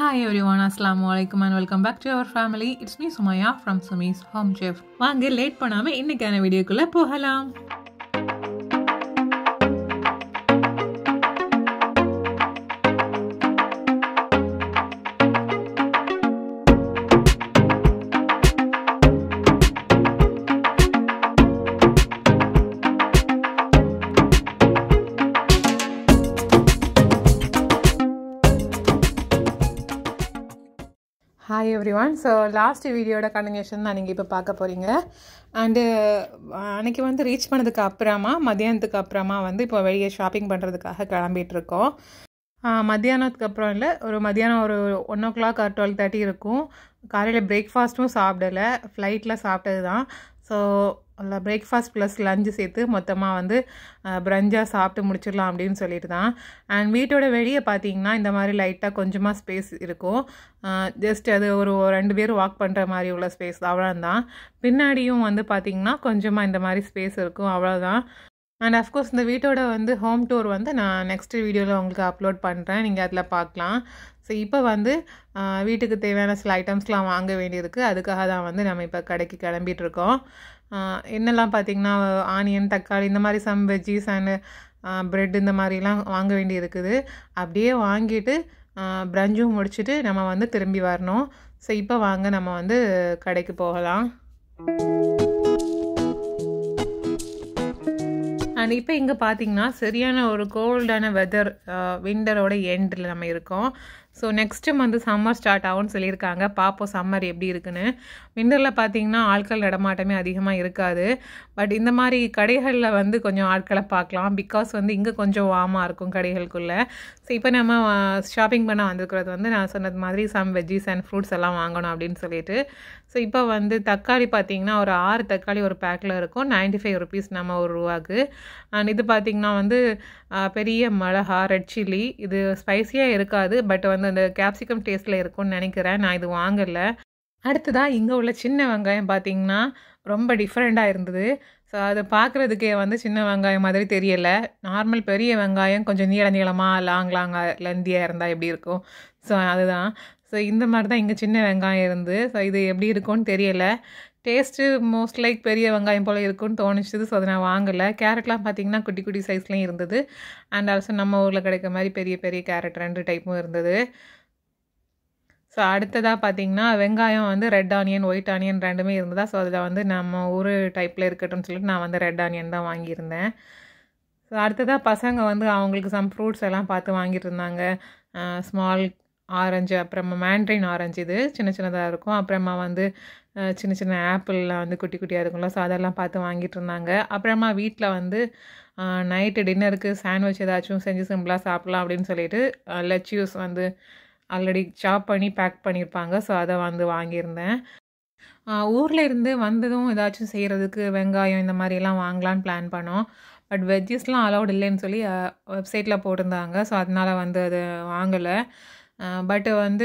hi everyone அஸ்லாம் வலைக்கம் and welcome back to our family it's me Sumaiya from Sumee's home chef வாங்க late பண்ணாமல் இன்னைக்கான வீடியோக்குள்ளே போகலாம் hi everyone so last வீடியோட கண்டினியூஷன் தான் நீங்கள் இப்போ பார்க்க போகிறீங்க அண்டு அன்றைக்கி வந்து ரீச் பண்ணதுக்கு அப்புறமா மதியானத்துக்கு அப்புறமா வந்து இப்போ வெளியே ஷாப்பிங் பண்ணுறதுக்காக கிளம்பிகிட்ருக்கோம் மத்தியானத்துக்கு அப்புறம் இல்லை ஒரு மத்தியானம் ஒரு one o'clock or twelve thirty இருக்கும் காலையில் பிரேக்ஃபாஸ்ட்டும் சாப்பிடலை ஃப்ளைட்டில் சாப்பிட்டது தான் ஸோ இல்லை பிரேக்ஃபாஸ்ட் ப்ளஸ் லஞ்சு சேர்த்து மொத்தமாக வந்து பிரஞ்சாக சாப்பிட்டு முடிச்சிடலாம் அப்படின்னு சொல்லிட்டு தான் அண்ட் வீட்டோட வெளியே பார்த்தீங்கன்னா இந்த மாதிரி லைட்டாக கொஞ்சமாக ஸ்பேஸ் இருக்கும் ஜஸ்ட் அது ஒரு ரெண்டு பேர் வாக் பண்ணுற மாதிரி உள்ள ஸ்பேஸ் அவ்வளோதான் பின்னாடியும் வந்து பார்த்திங்கன்னா கொஞ்சமாக இந்த மாதிரி ஸ்பேஸ் இருக்கும் அவ்வளோதான் அண்ட் அஃப்கோர்ஸ் இந்த வீட்டோட வந்து ஹோம் டூர் வந்து நான் நெக்ஸ்ட் வீடியோவில் உங்களுக்கு அப்லோட் பண்ணுறேன் நீங்கள் அதில் பார்க்கலாம் ஸோ இப்போ வந்து வீட்டுக்கு தேவையான சில ஐட்டம்ஸ்லாம் வாங்க வேண்டியிருக்கு அதுக்காக தான் வந்து நம்ம இப்போ கடைக்கு கிளம்பிகிட்ருக்கோம் என்னெல்லாம் பார்த்திங்கன்னா ஆனியன் தக்காளி இந்த மாதிரி சம் வெஜ்ஜீஸ் அண்டு ப்ரெட் இந்த மாதிரிலாம் வாங்க வேண்டி இருக்குது அப்படியே வாங்கிட்டு பிரஞ்சும் முடிச்சுட்டு நம்ம வந்து திரும்பி வரணும் ஸோ இப்போ வாங்க நம்ம வந்து கடைக்கு போகலாம் அண்ட் இப்போ இங்கே பார்த்தீங்கன்னா சரியான ஒரு கோல்டான வெதர் விண்டரோட எண்டில் நம்ம இருக்கோம் so next month summer start ஆகும்னு சொல்லியிருக்காங்க பார்ப்போம் சம்மர் எப்படி இருக்குன்னு விண்டரில் பார்த்தீங்கன்னா ஆட்கள் நடமாட்டமே அதிகமாக இருக்காது பட் இந்த மாதிரி கடைகளில் வந்து கொஞ்சம் ஆட்களை பார்க்கலாம் பிகாஸ் வந்து இங்கே கொஞ்சம் வாமாக இருக்கும் கடைகளுக்குள்ளே ஸோ இப்போ நம்ம ஷாப்பிங் uh, பண்ண வந்திருக்கிறது வந்து நான் சொன்னது மாதிரி சம் வெஜ்ஜிஸ் அண்ட் ஃப்ரூட்ஸ் எல்லாம் வாங்கணும் அப்படின்னு சொல்லிட்டு ஸோ இப்போ வந்து தக்காளி பார்த்திங்கன்னா ஒரு ஆறு தக்காளி ஒரு பேக்கில் இருக்கும் நைன்டி ஃபைவ் ருபீஸ் நம்ம ஒரு ரூபாக்கு அண்ட் இது பார்த்திங்கன்னா வந்து பெரிய மிளகா ரெட் சில்லி இது ஸ்பைஸியாக இருக்காது பட் வந்து அந்த கேப்சிகம் டேஸ்ட்டில் இருக்கும்னு நினைக்கிறேன் நான் இது வாங்கலை அடுத்ததாக இங்கே உள்ள சின்ன வெங்காயம் பார்த்திங்கன்னா ரொம்ப டிஃப்ரெண்ட்டாக இருந்தது ஸோ அதை பார்க்குறதுக்கே வந்து சின்ன வெங்காயம் மாதிரி தெரியலை நார்மல் பெரிய வெங்காயம் கொஞ்சம் நீள நீளமாக லாங் லாங்காக லந்தியாக இருந்தால் எப்படி இருக்கும் ஸோ அதுதான் ஸோ இந்த மாதிரி தான் இங்கே சின்ன வெங்காயம் இருந்து ஸோ இது எப்படி இருக்கும்னு தெரியலை டேஸ்ட்டு மோஸ்ட் லைக் பெரிய வெங்காயம் போல் இருக்கும்னு தோணிச்சுது ஸோ அதை நான் வாங்கலை கேரட்லாம் பார்த்தீங்கன்னா குட்டி குட்டி சைஸ்லேயும் இருந்தது அண்ட் ஆல்சோ நம்ம ஊரில் கிடைக்க மாதிரி பெரிய பெரிய கேரட் ரெண்டு டைப்பும் இருந்தது ஸோ அடுத்ததாக பார்த்திங்கன்னா வெங்காயம் வந்து ரெட் ஆனியன் ஒயிட் ஆனியன் ரெண்டுமே இருந்ததா ஸோ அதில் வந்து நம்ம ஊர் டைப்பில் இருக்கட்டும்னு சொல்லிட்டு நான் வந்து ரெட் ஆனியன் தான் வாங்கியிருந்தேன் ஸோ அடுத்ததாக பசங்க வந்து அவங்களுக்கு சம் ஃப்ரூட்ஸ் எல்லாம் பார்த்து வாங்கிட்டு இருந்தாங்க ஸ்மால் ஆரஞ்சு அப்புறமா மேண்ட்ரின் ஆரஞ்சு இது சின்ன சின்னதாக இருக்கும் அப்புறமா வந்து சின்ன சின்ன ஆப்பிள்லாம் வந்து குட்டி குட்டியாக இருக்கும்ல ஸோ அதெல்லாம் பார்த்து வாங்கிட்டு இருந்தாங்க அப்புறமா வீட்டில் வந்து நைட்டு டின்னருக்கு சாண்ட்விச் ஏதாச்சும் செஞ்சு சிம்பிளாக சாப்பிட்லாம் அப்படின்னு சொல்லிட்டு லெச்சியூஸ் வந்து ஆல்ரெடி சாப் பண்ணி பேக் பண்ணியிருப்பாங்க ஸோ அதை வந்து வாங்கியிருந்தேன் ஊரில் இருந்து வந்ததும் ஏதாச்சும் செய்கிறதுக்கு வெங்காயம் இந்த மாதிரிலாம் வாங்கலான்னு பிளான் பண்ணோம் பட் வெஜ்ஜஸ்லாம் அலௌட் இல்லைன்னு சொல்லி வெப்சைட்டில் போட்டிருந்தாங்க ஸோ அதனால் வந்து அது வாங்கலை பட்டு வந்து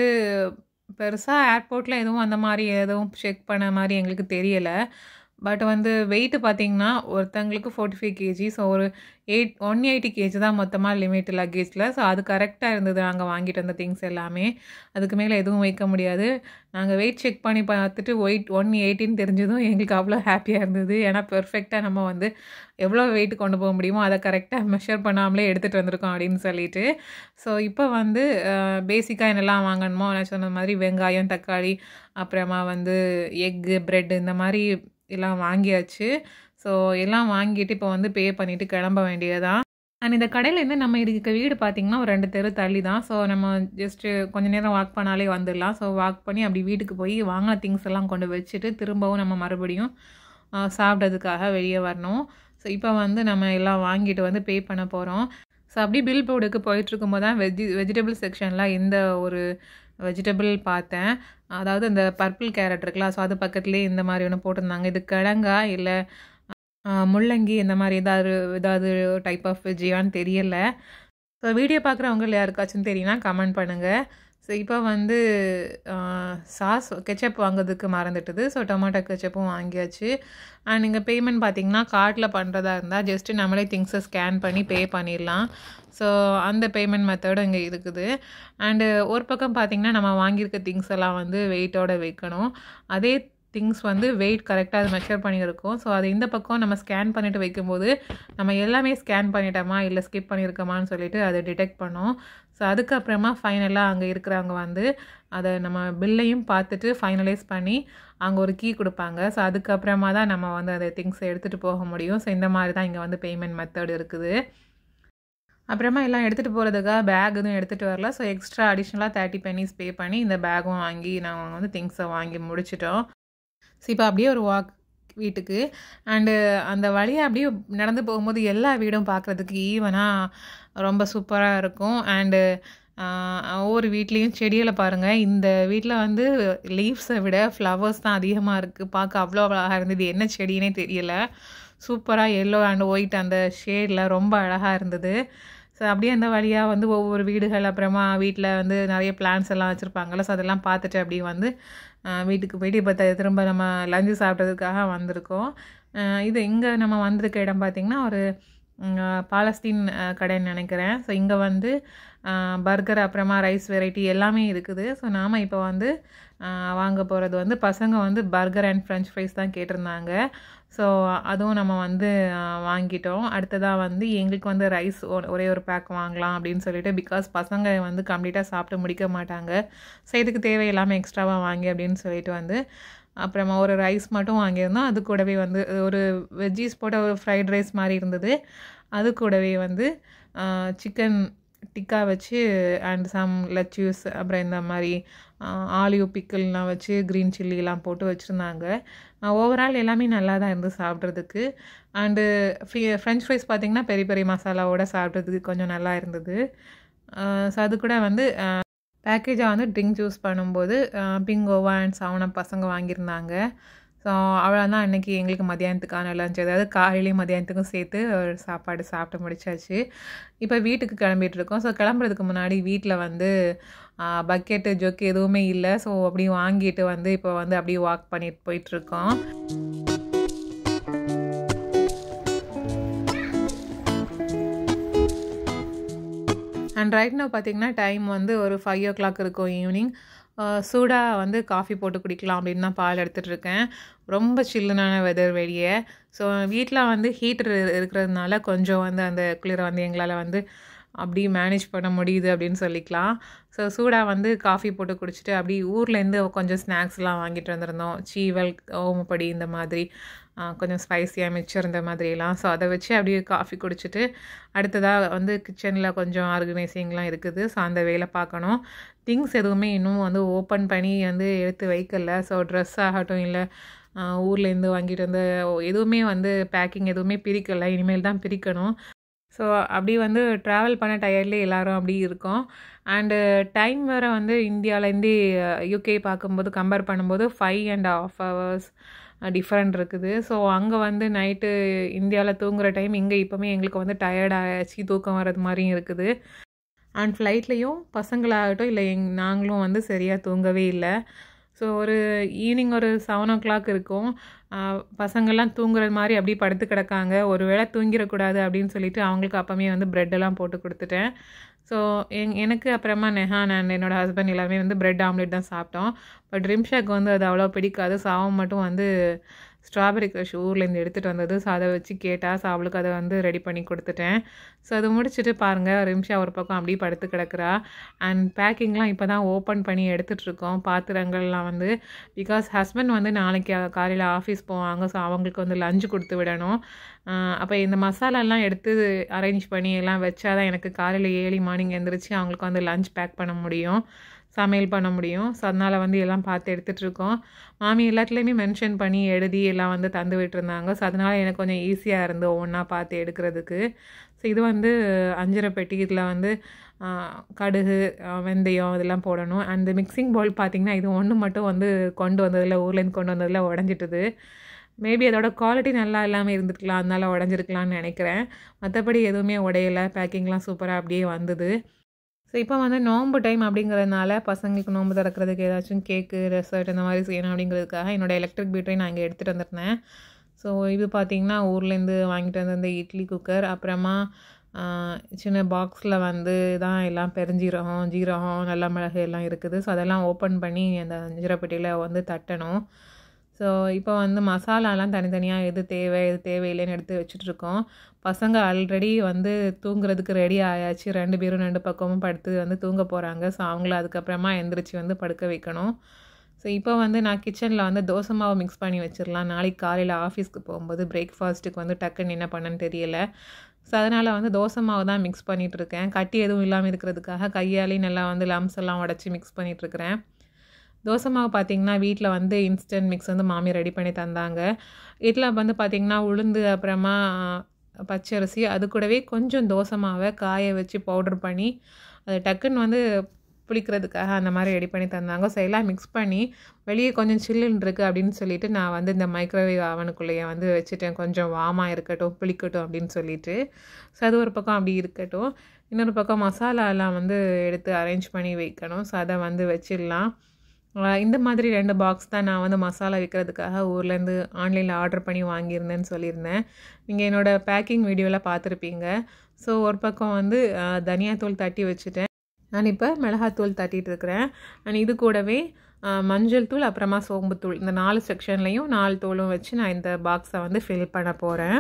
பெருசாக ஏர்போர்ட்டில் எதுவும் அந்த மாதிரி எதுவும் செக் பண்ண மாதிரி எங்களுக்கு தெரியலை பட் வந்து வெயிட்டு பார்த்தீங்கன்னா ஒருத்தங்களுக்கு ஃபோர்ட்டி ஃபைவ் கேஜி ஸோ ஒரு எயிட் ஒன் எயிட்டி கேஜி தான் மொத்தமாக லிமிட் லக்கேஜில் ஸோ அது கரெக்டாக இருந்தது நாங்கள் வாங்கிட்டு வந்த திங்ஸ் எல்லாமே அதுக்கு மேலே எதுவும் வைக்க முடியாது நாங்கள் வெயிட் செக் பண்ணி பார்த்துட்டு ஒயிட் ஒன் எயிட்டின்னு தெரிஞ்சதும் எங்களுக்கு அவ்வளோ ஹாப்பியாக இருந்தது ஏன்னா பெர்ஃபெக்டாக நம்ம வந்து எவ்வளோ வெயிட் கொண்டு போக முடியுமோ அதை கரெக்டாக மெஷர் பண்ணாமலே எடுத்துகிட்டு வந்திருக்கோம் அப்படின்னு சொல்லிட்டு ஸோ இப்போ வந்து பேசிக்காக என்னெல்லாம் வாங்கணுமோ நான் சொன்ன மாதிரி வெங்காயம் தக்காளி அப்புறமா வந்து எக்கு ப்ரெட் இந்த மாதிரி எல்லாம் வாங்கியாச்சு ஸோ எல்லாம் வாங்கிட்டு இப்போ வந்து பே பண்ணிவிட்டு கிளம்ப வேண்டியதான் அண்ட் இந்த கடையிலேருந்து நம்ம இருக்க வீடு பார்த்திங்கன்னா ஒரு ரெண்டு தெரு தள்ளி தான் ஸோ நம்ம ஜஸ்ட்டு கொஞ்சம் நேரம் வாக் பண்ணாலே வந்துடலாம் ஸோ வாக் பண்ணி அப்படி வீட்டுக்கு போய் வாங்கின திங்ஸ் எல்லாம் கொண்டு வச்சுட்டு திரும்பவும் நம்ம மறுபடியும் சாப்பிட்றதுக்காக வெளியே வரணும் ஸோ இப்போ வந்து நம்ம எல்லாம் வாங்கிட்டு வந்து பே பண்ண போகிறோம் ஸோ அப்படி பில் போர்டுக்கு போயிட்டுருக்கும் போது தான் வெஜி வெஜிடபிள் செக்ஷனில் எந்த ஒரு வெஜிடபிள் பார்த்தேன் அதாவது இந்த பர்பிள் கேரட் இருக்குல்ல ஸோ அது பக்கத்துலேயே இந்த மாதிரி ஒன்று போட்டிருந்தாங்க இது கிழங்கா இல்லை முள்ளங்கி இந்த மாதிரி ஏதாவது ஏதாவது டைப் ஆஃப் ஜியான்னு தெரியலை ஸோ வீடியோ பார்க்குறவங்க யாருக்காச்சும் தெரியும்னா கமெண்ட் பண்ணுங்கள் ஸோ இப்போ வந்து சாஸ் கெச்சப் வாங்குறதுக்கு மறந்துட்டுது ஸோ டொமேட்டோ கெச்சப்பும் வாங்கியாச்சு அண்ட் நீங்கள் பேமெண்ட் பார்த்தீங்கன்னா கார்ட்டில் பண்ணுறதா இருந்தால் ஜஸ்ட்டு நம்மளே திங்ஸை ஸ்கேன் பண்ணி பே பண்ணிடலாம் ஸோ அந்த பேமெண்ட் மெத்தடும் இங்கே இருக்குது அண்டு ஒரு பக்கம் பார்த்திங்கன்னா நம்ம வாங்கியிருக்க திங்ஸ் எல்லாம் வந்து வெயிட்டோடு வைக்கணும் அதே திங்ஸ் வந்து வெயிட் கரெக்டாக அது மெஷர் பண்ணியிருக்கோம் ஸோ அது இந்த பக்கம் நம்ம ஸ்கேன் பண்ணிவிட்டு வைக்கும்போது நம்ம எல்லாமே ஸ்கேன் பண்ணிட்டோமா இல்லை ஸ்கிப் பண்ணியிருக்கோமான்னு சொல்லிட்டு அதை டிடெக்ட் பண்ணோம் ஸோ அதுக்கப்புறமா ஃபைனலாக அங்கே இருக்கிறவங்க வந்து அதை நம்ம பில்லையும் பார்த்துட்டு ஃபைனலைஸ் பண்ணி அங்கே ஒரு கீ கொடுப்பாங்க ஸோ அதுக்கப்புறமா தான் நம்ம வந்து அதை திங்ஸ் எடுத்துகிட்டு போக முடியும் ஸோ இந்த மாதிரி தான் இங்கே வந்து பேமெண்ட் மெத்தட் இருக்குது அப்புறமா எல்லாம் எடுத்துகிட்டு போகிறதுக்காக பேக் எதுவும் எடுத்துகிட்டு வரல ஸோ எக்ஸ்ட்ரா அடிஷ்னலாக தேர்ட்டி பென்னிஸ் பே பண்ணி இந்த பேகும் வாங்கி நாங்கள் வந்து திங்ஸை வாங்கி முடிச்சிட்டோம் ஸோ இப்போ அப்படியே ஒரு வாக் வீட்டுக்கு அண்டு அந்த வழியை அப்படியே நடந்து போகும்போது எல்லா வீடும் பார்க்குறதுக்கு ஈவனாக ரொம்ப சூப்பராக இருக்கும் அண்டு ஒவ்வொரு வீட்லேயும் செடிகளை பாருங்கள் இந்த வீட்டில் வந்து லீவ்ஸை விட ஃப்ளவர்ஸ் தான் அதிகமாக இருக்குது பார்க்க அவ்வளோ அழகாக இருந்தது என்ன செடினே தெரியல சூப்பராக எல்லோ அண்ட் ஒயிட் அந்த ஷேடில் ரொம்ப அழகாக இருந்தது ஸோ அப்படியே அந்த வழியாக வந்து ஒவ்வொரு வீடுகள் அப்புறமா வீட்டில் வந்து நிறைய பிளான்ஸ் எல்லாம் வச்சுருப்பாங்கள்ல ஸோ அதெல்லாம் பார்த்துட்டு அப்படியே வந்து வீட்டுக்கு போயிட்டு இப்போ த திரும்ப நம்ம லஞ்சு சாப்பிட்றதுக்காக வந்திருக்கோம் இது இங்கே நம்ம வந்திருக்க இடம் பார்த்திங்கன்னா ஒரு பாலஸ்தீன் கடைன்னு நினைக்கிறேன் ஸோ இங்கே வந்து பர்கர் அப்புறமா ரைஸ் வெரைட்டி எல்லாமே இருக்குது ஸோ நாம் இப்போ வந்து வாங்க போகிறது வந்து பசங்க வந்து பர்கர் அண்ட் ஃப்ரெஞ்ச் ஃப்ரைஸ் தான் கேட்டிருந்தாங்க ஸோ அதுவும் நம்ம வந்து வாங்கிட்டோம் அடுத்ததாக வந்து எங்களுக்கு வந்து ரைஸ் ஒரே ஒரு பேக் வாங்கலாம் அப்படின்னு சொல்லிட்டு பிகாஸ் பசங்க வந்து கம்ப்ளீட்டாக சாப்பிட்டு முடிக்க மாட்டாங்க ஸோ இதுக்கு தேவையில்லாமல் எக்ஸ்ட்ராவாக வாங்கி அப்படின்னு சொல்லிட்டு வந்து அப்புறமா ஒரு ரைஸ் மட்டும் வாங்கியிருந்தோம் அது கூடவே வந்து ஒரு வெஜ்ஜீஸ் போட்ட ஒரு ஃப்ரைட் ரைஸ் மாதிரி இருந்தது அது கூடவே வந்து சிக்கன் டிக்கா வச்சு அண்ட் சம் லச்சூஸ் அப்புறம் இந்த மாதிரி ஆலிவ் பிக்கிள்லாம் வச்சு க்ரீன் சில்லிலாம் போட்டு வச்சுருந்தாங்க ஓவரால் எல்லாமே நல்லா தான் இருந்து சாப்பிட்றதுக்கு அண்டு ஃப்ரீ ஃப்ரெஞ்ச் ஃப்ரைஸ் பார்த்திங்கன்னா பெரிய பெரிய மசாலாவோடு சாப்பிட்றதுக்கு கொஞ்சம் நல்லா இருந்தது ஸோ அது கூட வந்து பேக்கேஜாக வந்து ட்ரிங்க் ஜூஸ் பண்ணும்போது பிங்கோவா அண்ட் சவுனப் பசங்க வாங்கியிருந்தாங்க ஸோ அவ்வளோதான் இன்றைக்கி எங்களுக்கு மதியானத்துக்கான லஞ்ச் அதாவது காலையிலேயும் மதியானத்துக்கும் சேர்த்து ஒரு சாப்பாடு சாப்பிட்டு முடிச்சாச்சு இப்போ வீட்டுக்கு கிளம்பிட்டு இருக்கோம் ஸோ கிளம்புறதுக்கு முன்னாடி வீட்டில் வந்து பக்கெட்டு ஜொக்கு எதுவுமே இல்லை ஸோ அப்படி வாங்கிட்டு வந்து இப்போ வந்து அப்படியே வாக் பண்ணிட்டு போயிட்டுருக்கோம் அண்ட் ரைட் நான் டைம் வந்து ஒரு ஃபைவ் ஓ கிளாக் இருக்கும் ஈவினிங் சூடாக வந்து காஃபி போட்டு குடிக்கலாம் அப்படின்னு தான் பால் எடுத்துகிட்ருக்கேன் ரொம்ப சில்லுனான வெதர் வெளியே ஸோ வீட்டில் வந்து ஹீட்டர் இருக்கிறதுனால கொஞ்சம் வந்து அந்த குளிரை வந்து எங்களால் வந்து அப்படி மேனேஜ் பண்ண முடியுது அப்படின்னு சொல்லிக்கலாம் ஸோ சூடாக வந்து காஃபி போட்டு குடிச்சிட்டு அப்படி ஊர்லேருந்து கொஞ்சம் ஸ்நாக்ஸ்லாம் வாங்கிட்டு வந்திருந்தோம் சீவல் ஓமப்படி இந்த மாதிரி கொஞ்சம் ஸ்பைஸியாக மிச்சிருந்த மாதிரிலாம் ஸோ அதை வச்சு அப்படியே காஃபி குடிச்சிட்டு அடுத்ததாக வந்து கிச்சனில் கொஞ்சம் ஆர்கனைசிங்லாம் இருக்குது ஸோ அந்த வேலை பார்க்கணும் திங்ஸ் எதுவுமே இன்னும் வந்து ஓப்பன் பண்ணி வந்து எடுத்து வைக்கல ஸோ ட்ரெஸ் ஆகட்டும் இல்லை ஊர்லேருந்து வாங்கிட்டு வந்து எதுவுமே வந்து பேக்கிங் எதுவுமே பிரிக்கலை இனிமேல் தான் பிரிக்கணும் ஸோ அப்படி வந்து ட்ராவல் பண்ண டயர்லேயே எல்லோரும் அப்படி இருக்கோம் அண்டு டைம் வேறு வந்து இந்தியாவிலேருந்து யூகே பார்க்கும்போது கம்பேர் பண்ணும்போது five and half hours different இருக்குது ஸோ அங்கே வந்து நைட்டு இந்தியாவில் தூங்குகிற டைம் இங்கே இப்போவுமே எங்களுக்கு வந்து டயர்ட் ஆகிடுச்சு தூக்கம் வர்றது மாதிரியும் இருக்குது அண்ட் ஃப்ளைட்லேயும் பசங்களாகட்டும் இல்லை எங் நாங்களும் வந்து சரியாக தூங்கவே இல்லை ஸோ ஒரு ஈவினிங் ஒரு செவன் ஓ கிளாக் இருக்கும் பசங்கள்லாம் தூங்குற மாதிரி அப்படியே படுத்து கிடக்காங்க ஒரு வேளை தூங்கிடக்கூடாது அப்படின்னு சொல்லிட்டு அவங்களுக்கு அப்போமே வந்து ப்ரெட்டெல்லாம் போட்டு கொடுத்துட்டேன் ஸோ எங் எனக்கு அப்புறமா நெஹான் அண்ட் என்னோடய ஹஸ்பண்ட் எல்லாமே வந்து ப்ரெட் ஆம்லேட் தான் சாப்பிட்டோம் பட் ரிம்ஷாக்கு வந்து அது அவ்வளோ பிடிக்காது சாவம் மட்டும் வந்து ஸ்ட்ராபெரி க்ரஷ் ஊர்லேருந்து எடுத்துகிட்டு வந்தது ஸோ அதை வச்சு கேட்டால் ஸோ அவளுக்கு அதை வந்து ரெடி பண்ணி கொடுத்துட்டேன் ஸோ அதை முடிச்சுட்டு பாருங்கள் ரிம்ஷா ஒரு பக்கம் அப்படியே படுத்து கிடக்குறா அண்ட் பேக்கிங்லாம் இப்போ தான் ஓப்பன் பண்ணி எடுத்துகிட்ருக்கோம் பாத்திரங்கள்லாம் வந்து பிகாஸ் ஹஸ்பண்ட் வந்து நாளைக்கு காலையில் ஆஃபீஸ் போவாங்க ஸோ அவங்களுக்கு வந்து லஞ்ச் கொடுத்து விடணும் அப்போ இந்த மசாலாலாம் எடுத்து அரேஞ்ச் பண்ணி எல்லாம் வச்சா தான் எனக்கு காலையில் ஏர்லி மார்னிங் எழுந்திரிச்சு அவங்களுக்கு வந்து லஞ்ச் பேக் பண்ண முடியும் சமையல் பண்ண முடியும் ஸோ அதனால் வந்து எல்லாம் பார்த்து எடுத்துகிட்ருக்கோம் மாமி எல்லாத்துலேயுமே மென்ஷன் பண்ணி எழுதி எல்லாம் வந்து தந்து விட்டுருந்தாங்க ஸோ அதனால் எனக்கு கொஞ்சம் ஈஸியாக இருந்து ஒவ்வொன்றா பார்த்து எடுக்கிறதுக்கு ஸோ இது வந்து அஞ்சரை பெட்டி இதில் வந்து கடுகு வெந்தயம் இதெல்லாம் போடணும் அந்த மிக்சிங் பவுல் பார்த்திங்கன்னா இது ஒன்று மட்டும் வந்து கொண்டு வந்ததில் ஊர்லேருந்து கொண்டு வந்ததில் உடஞ்சிட்டுது மேபி அதோட குவாலிட்டி நல்லா இல்லாமல் இருந்துருக்கலாம் அதனால் உடஞ்சிருக்கலாம்னு நினைக்கிறேன் மற்றபடி எதுவுமே உடையலை பேக்கிங்லாம் சூப்பராக அப்படியே வந்தது ஸோ இப்போ வந்து நோம்பு டைம் அப்படிங்கிறதுனால பசங்களுக்கு நோம்பு திறக்கிறதுக்கு ஏதாச்சும் கேக்கு ரெசர்ட் இந்த மாதிரி செய்யணும் அப்படிங்கிறதுக்காக என்னோடய எலக்ட்ரிக் பீட்டரை நான் இங்கே எடுத்துகிட்டு வந்துருந்தேன் ஸோ இது பார்த்திங்கன்னா ஊர்லேருந்து வாங்கிட்டு வந்திருந்த இட்லி குக்கர் அப்புறமா சின்ன பாக்ஸில் வந்து தான் எல்லாம் பெருஞ்சீரகம் ஜீரகம் நல்ல மிளகு எல்லாம் இருக்குது ஸோ அதெல்லாம் ஓப்பன் பண்ணி அந்த ஜீரப்பட்டியில் வந்து தட்டணும் ஸோ இப்போ வந்து மசாலாலாம் தனித்தனியாக எது தேவை எது தேவையில்லைன்னு எடுத்து வச்சுட்ருக்கோம் பசங்க ஆல்ரெடி வந்து தூங்குறதுக்கு ரெடி ஆயாச்சு ரெண்டு பேரும் ரெண்டு பக்கமும் படுத்து வந்து தூங்க போகிறாங்க ஸோ அவங்கள அதுக்கப்புறமா எந்திரிச்சு வந்து படுக்க வைக்கணும் ஸோ இப்போ வந்து நான் கிச்சனில் வந்து தோசை மாவு மிக்ஸ் பண்ணி வச்சிடலாம் நாளைக்கு காலையில் ஆஃபீஸ்க்கு போகும்போது பிரேக்ஃபாஸ்ட்டுக்கு வந்து டக்குன்னு என்ன பண்ணன்னு தெரியல ஸோ அதனால் வந்து தோசை மாவு தான் மிக்ஸ் பண்ணிகிட்ருக்கேன் கட்டி எதுவும் இல்லாமல் இருக்கிறதுக்காக கையாலேயும் நல்லா வந்து லம்ஸ் எல்லாம் உடச்சி மிக்ஸ் பண்ணிகிட்ருக்கிறேன் தோசை மாவு பார்த்திங்கன்னா வீட்டில் வந்து இன்ஸ்டன்ட் மிக்ஸ் வந்து மாமி ரெடி பண்ணி தந்தாங்க இதில் வந்து பார்த்திங்கன்னா உளுந்து அப்புறமா பச்சரிசி அது கூடவே கொஞ்சம் தோசை மாவை காய வச்சு பவுடர் பண்ணி அது டக்குன்னு வந்து புளிக்கிறதுக்காக அந்த மாதிரி ரெடி பண்ணி தந்தாங்க ஸோ எல்லாம் மிக்ஸ் பண்ணி வெளியே கொஞ்சம் சில்லுன்னு இருக்குது அப்படின்னு சொல்லிட்டு நான் வந்து இந்த மைக்ரோவேவ் அவனுக்குள்ளேயே வந்து வச்சுட்டேன் கொஞ்சம் வாமாக இருக்கட்டும் புளிக்கட்டும் அப்படின்னு சொல்லிட்டு ஸோ அது ஒரு பக்கம் அப்படி இருக்கட்டும் இன்னொரு பக்கம் மசாலாலாம் வந்து எடுத்து அரேஞ்ச் பண்ணி வைக்கணும் ஸோ அதை வந்து வச்சிடலாம் இந்த மாதிரி ரெண்டு பாக்ஸ் தான் நான் வந்து மசாலா விற்கிறதுக்காக ஊர்லேருந்து ஆன்லைனில் ஆர்டர் பண்ணி வாங்கியிருந்தேன்னு சொல்லியிருந்தேன் நீங்கள் என்னோடய பேக்கிங் வீடியோவில் பார்த்துருப்பீங்க ஸோ ஒரு பக்கம் வந்து தனியாத்தூள் தட்டி வச்சுட்டேன் நான் இப்போ மிளகாத்தூள் தட்டிகிட்டு இருக்கிறேன் அண்ட் இது கூடவே மஞ்சள் தூள் அப்புறமா சோம்புத்தூள் இந்த நாலு செக்ஷன்லேயும் நாலு தூளும் வச்சு நான் இந்த பாக்ஸை வந்து ஃபில் பண்ண போகிறேன்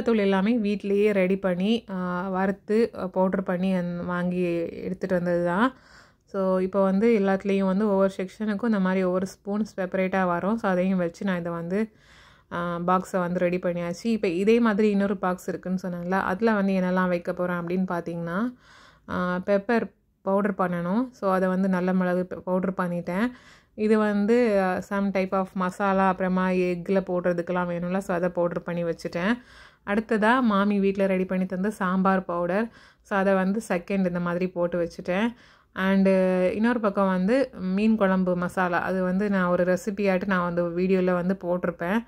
கடலைத்தூள் எல்லாமே வீட்லேயே ரெடி பண்ணி வறுத்து பவுட்ரு பண்ணி அந் வாங்கி எடுத்துகிட்டு வந்தது தான் ஸோ இப்போ வந்து எல்லாத்துலேயும் வந்து ஒவ்வொரு செக்ஷனுக்கும் இந்த மாதிரி ஒவ்வொரு ஸ்பூன் செப்பரேட்டாக வரும் ஸோ அதையும் வச்சு நான் இதை வந்து பாக்ஸை வந்து ரெடி பண்ணியாச்சு இப்போ இதே மாதிரி இன்னொரு பாக்ஸ் இருக்குதுன்னு சொன்னால அதில் வந்து என்னெல்லாம் வைக்க போகிறேன் அப்படின்னு பார்த்தீங்கன்னா பெப்பர் பவுட்ரு பண்ணணும் ஸோ அதை வந்து நல்ல மிளகு பவுட்ரு பண்ணிட்டேன் இது வந்து சம் டைப் ஆஃப் மசாலா அப்புறமா எக்கில் போடுறதுக்கெல்லாம் வேணும்ல ஸோ அதை பவுட்ரு பண்ணி வச்சுட்டேன் அடுத்ததாக மாமி வீட்டில் ரெடி பண்ணி தந்த சாம்பார் பவுடர் ஸோ அதை வந்து செகண்ட் இந்த மாதிரி போட்டு வச்சுட்டேன் அண்டு இன்னொரு பக்கம் வந்து மீன் குழம்பு மசாலா அது வந்து நான் ஒரு ரெசிபியாட்டு நான் வந்து வீடியோவில் வந்து போட்டிருப்பேன்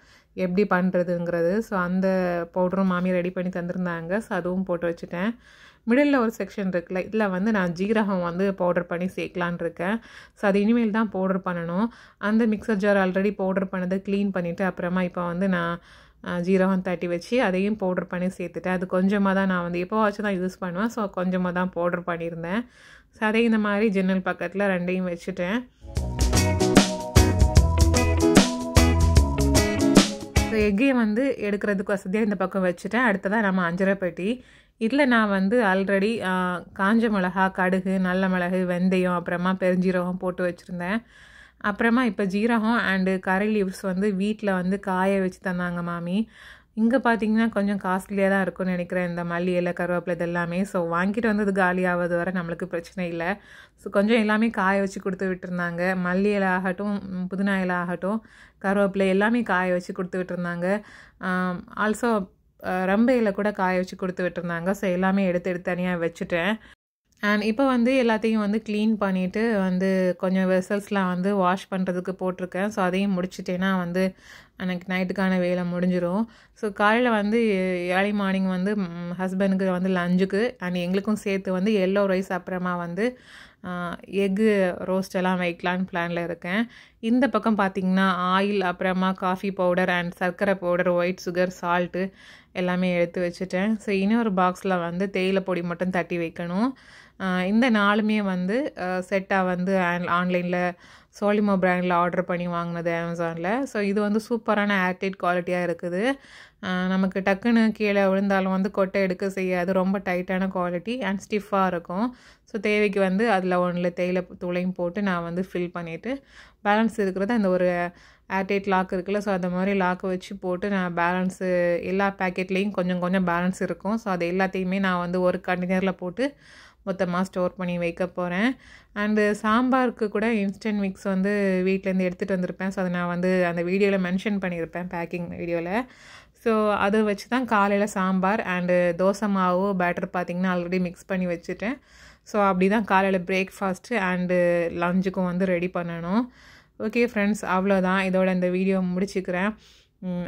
எப்படி பண்ணுறதுங்கிறது ஸோ அந்த பவுடரும் மாமி ரெடி பண்ணி தந்திருந்தாங்க ஸோ அதுவும் போட்டு வச்சுட்டேன் மிடில் ஒரு செக்ஷன் இருக்குல்ல இதில் வந்து நான் ஜீரகம் வந்து பவுடர் பண்ணி சேர்க்கலான் இருக்கேன் ஸோ அது இனிமேல் தான் பவுடர் பண்ணணும் அந்த மிக்சர் ஜார் ஆல்ரெடி பவுடர் பண்ணதை க்ளீன் பண்ணிவிட்டு அப்புறமா இப்போ வந்து நான் ஜீரகம் தட்டி வச்சு அதையும் பவுட்ரு பண்ணி சேர்த்துட்டேன் அது கொஞ்சமாக தான் நான் வந்து எப்போவாச்சும் தான் யூஸ் பண்ணுவேன் ஸோ கொஞ்சமாக தான் பவுட்ரு பண்ணியிருந்தேன் ஸோ அதே இந்த மாதிரி ஜன்னல் பக்கத்தில் ரெண்டையும் வச்சுட்டேன் ஸோ எக்கையை வந்து எடுக்கிறதுக்கு வசதியாக இந்த பக்கம் வச்சுட்டேன் அடுத்ததாக நம்ம அஞ்சரை பெட்டி இதில் நான் வந்து ஆல்ரெடி காஞ்ச மிளகா கடுகு நல்ல மிளகு வெந்தயம் அப்புறமா பெருஞ்சீரகம் போட்டு வச்சுருந்தேன் அப்புறமா இப்போ ஜீரகம் அண்டு கரை லீவ்ஸ் வந்து வீட்டில் வந்து காய வச்சு தந்தாங்க மாமி இங்கே பார்த்தீங்கன்னா கொஞ்சம் காஸ்ட்லியாக தான் இருக்கும்னு நினைக்கிறேன் இந்த மல்லி இலை கருவேப்பிலை இது எல்லாமே ஸோ வாங்கிட்டு வந்தது காலி ஆகிறது வர நம்மளுக்கு பிரச்சனை இல்லை ஸோ கொஞ்சம் எல்லாமே காய வச்சு கொடுத்து விட்டுருந்தாங்க மல்லி இலை ஆகட்டும் புதினா இலை ஆகட்டும் கருவேப்பிலை எல்லாமே காய வச்சு கொடுத்து விட்டுருந்தாங்க ஆல்சோ ரம்பையில் கூட காய வச்சு கொடுத்து விட்டுருந்தாங்க ஸோ எல்லாமே எடுத்து எடுத்து தனியாக வச்சுட்டேன் அண்ட் இப்போ வந்து எல்லாத்தையும் வந்து க்ளீன் பண்ணிவிட்டு வந்து கொஞ்சம் வெசல்ஸ்லாம் வந்து வாஷ் பண்ணுறதுக்கு போட்டிருக்கேன் ஸோ அதையும் முடிச்சிட்டேன்னா வந்து எனக்கு நைட்டுக்கான வேலை முடிஞ்சிடும் ஸோ காலையில் வந்து ஏர்லி மார்னிங் வந்து ஹஸ்பண்டுக்கு வந்து லஞ்சுக்கு அண்ட் எங்களுக்கும் சேர்த்து வந்து எல்லோ ரைஸ் அப்புறமா வந்து எக்கு ரோஸ்ட் எல்லாம் வைக்கலான்னு பிளானில் இருக்கேன் இந்த பக்கம் பார்த்திங்கன்னா ஆயில் அப்புறமா காஃபி பவுடர் அண்ட் சர்க்கரை பவுடர் ஒயிட் சுகர் சால்ட்டு எல்லாமே எடுத்து வச்சுட்டேன் ஸோ இன்னொரு பாக்ஸில் வந்து தேயிலை பொடி மட்டும் தட்டி வைக்கணும் இந்த நாளுமே வந்து செட்டாக வந்து ஆன்லைனில் சோலிமோ பிராண்டில் ஆர்டர் பண்ணி வாங்கினது அமேசானில் ஸோ இது வந்து சூப்பரான ஏர்டைட் குவாலிட்டியாக இருக்குது நமக்கு டக்குன்னு கீழே விழுந்தாலும் வந்து கொட்டை எடுக்க செய்யாது ரொம்ப டைட்டான குவாலிட்டி அண்ட் ஸ்டிஃபாக இருக்கும் ஸோ தேவைக்கு வந்து அதில் ஒன்றில் தேயிலை துளையும் போட்டு நான் வந்து ஃபில் பண்ணிவிட்டு பேலன்ஸ் இருக்கிறத அந்த ஒரு ஏர்டைட் லாக் இருக்குல்ல ஸோ அந்த மாதிரி லாக்கை வச்சு போட்டு நான் பேலன்ஸு எல்லா பேக்கெட்லேயும் கொஞ்சம் கொஞ்சம் பேலன்ஸ் இருக்கும் ஸோ அது எல்லாத்தையுமே நான் வந்து ஒரு கண்டெய்னரில் போட்டு மொத்தமாக ஸ்டோர் பண்ணி வைக்க போகிறேன் அண்டு சாம்பாருக்கு கூட இன்ஸ்டன்ட் மிக்ஸ் வந்து வீட்டிலேருந்து எடுத்துகிட்டு வந்திருப்பேன் ஸோ அதை நான் வந்து அந்த வீடியோவில் மென்ஷன் பண்ணியிருப்பேன் பேக்கிங் வீடியோவில் ஸோ அதை வச்சு தான் காலையில் சாம்பார் அண்டு தோசை மாவு பேட்டர் பார்த்திங்கன்னா ஆல்ரெடி மிக்ஸ் பண்ணி வச்சுட்டேன் ஸோ அப்படி தான் காலையில் பிரேக்ஃபாஸ்ட்டு அண்டு லஞ்சுக்கும் வந்து ரெடி பண்ணணும் ஓகே ஃப்ரெண்ட்ஸ் அவ்வளோதான் இதோட இந்த வீடியோ முடிச்சுக்கிறேன்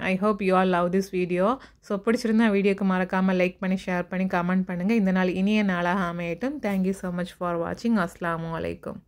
I hope you all love this video so பிடிச்சிருந்தா வீடியோக்கு மறக்காமல் லைக் பண்ணி ஷேர் பண்ணி கமெண்ட் பண்ணுங்கள் இந்த நாள் இனிய நாளாக அமையட்டும் தேங்க்யூ ஸோ மச் ஃபார் வாட்சிங் அஸ்லாம் வலைக்கம்